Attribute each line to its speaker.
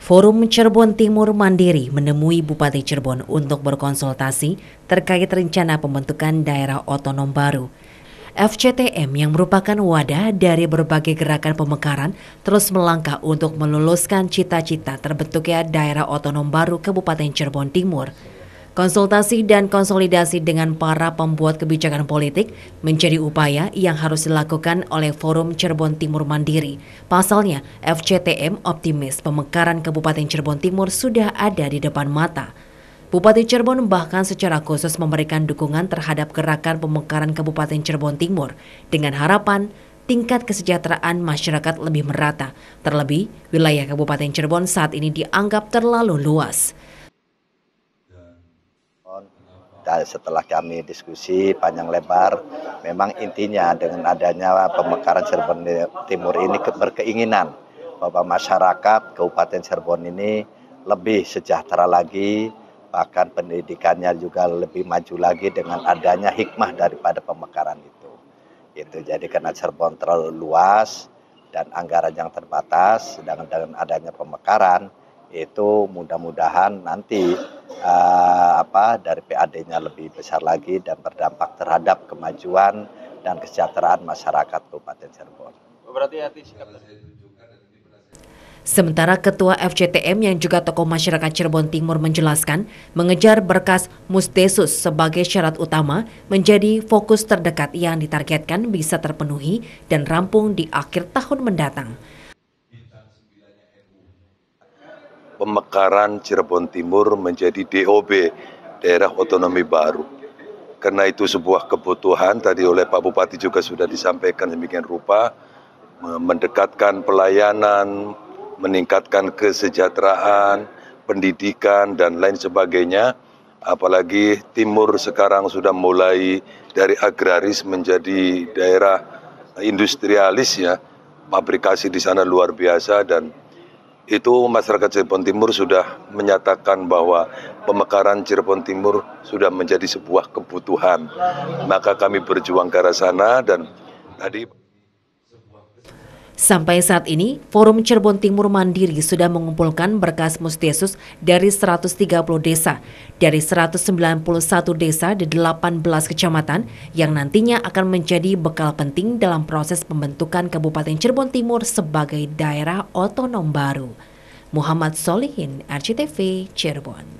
Speaker 1: Forum Cirebon Timur Mandiri menemui Bupati Cirebon untuk berkonsultasi terkait rencana pembentukan daerah otonom baru. FCTM yang merupakan wadah dari berbagai gerakan pemekaran terus melangkah untuk meluluskan cita-cita terbentuknya daerah otonom baru Kabupaten Cirebon Timur. Konsultasi dan konsolidasi dengan para pembuat kebijakan politik menjadi upaya yang harus dilakukan oleh Forum Cirebon Timur Mandiri. Pasalnya, FCTM optimis pemekaran Kabupaten Cirebon Timur sudah ada di depan mata. Bupati Cirebon bahkan secara khusus memberikan dukungan terhadap gerakan pemekaran Kabupaten Cirebon Timur dengan harapan tingkat kesejahteraan masyarakat lebih merata. Terlebih, wilayah Kabupaten Cirebon saat ini dianggap terlalu luas
Speaker 2: tahun. Dan setelah kami diskusi panjang lebar, memang intinya dengan adanya pemekaran Cirebon Timur ini berkeinginan bahwa masyarakat Kabupaten Cirebon ini lebih sejahtera lagi, bahkan pendidikannya juga lebih maju lagi dengan adanya hikmah daripada pemekaran itu. Itu jadi karena Cirebon terlalu luas dan anggaran yang terbatas, sedangkan dengan adanya pemekaran itu mudah-mudahan nanti uh, apa dari PAD-nya lebih besar lagi dan berdampak terhadap kemajuan dan kesejahteraan masyarakat Kabupaten Cirebon.
Speaker 1: Berarti hati Sementara Ketua FCTM yang juga tokoh masyarakat Cirebon Timur menjelaskan, mengejar berkas Musdesus sebagai syarat utama menjadi fokus terdekat yang ditargetkan bisa terpenuhi dan rampung di akhir tahun mendatang.
Speaker 3: pemekaran Cirebon Timur menjadi DOB, daerah otonomi baru. Karena itu sebuah kebutuhan, tadi oleh Pak Bupati juga sudah disampaikan demikian rupa, mendekatkan pelayanan, meningkatkan kesejahteraan, pendidikan, dan lain sebagainya. Apalagi timur sekarang sudah mulai dari agraris menjadi daerah industrialis ya, pabrikasi di sana luar biasa dan itu masyarakat Cirebon Timur sudah menyatakan bahwa pemekaran Cirebon Timur sudah menjadi sebuah kebutuhan. Maka kami berjuang ke arah sana dan tadi
Speaker 1: Sampai saat ini, Forum Cirebon Timur Mandiri sudah mengumpulkan berkas Mustesus dari 130 desa, dari 191 desa di 18 kecamatan yang nantinya akan menjadi bekal penting dalam proses pembentukan Kabupaten Cirebon Timur sebagai daerah otonom baru. Muhammad Solihin, RCTV, Cirebon.